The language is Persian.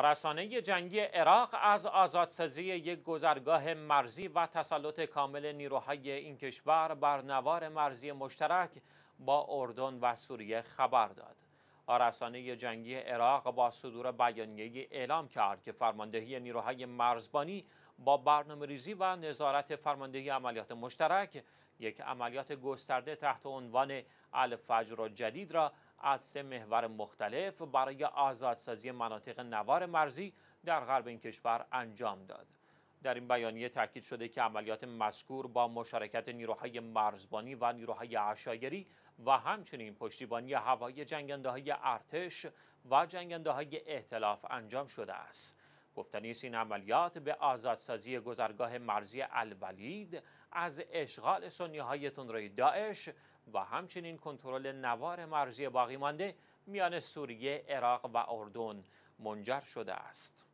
رسانه جنگی عراق از آزادسازی یک گذرگاه مرزی و تسلط کامل نیروهای این کشور بر نوار مرزی مشترک با اردن و سوریه خبر داد. رسانه جنگی عراق با صدور بیانیه اعلام کرد که فرماندهی نیروهای مرزبانی با برنامه ریزی و نظارت فرماندهی عملیات مشترک یک عملیات گسترده تحت عنوان الفجر جدید را از سه محور مختلف برای آزادسازی مناطق نوار مرزی در غرب این کشور انجام داد. در این بیانیه تاکید شده که عملیات مذکور با مشارکت نیروهای مرزبانی و نیروهای عشایری و همچنین پشتیبانی هوایی جنگنده های ارتش و جنگنده های انجام شده است. گفتنی است این عملیات به آزادسازی گذرگاه مرزی الولید از اشغال سنیهای تندروی داعش و همچنین کنترل نوار مرزی باقی مانده میان سوریه، عراق و اردن منجر شده است.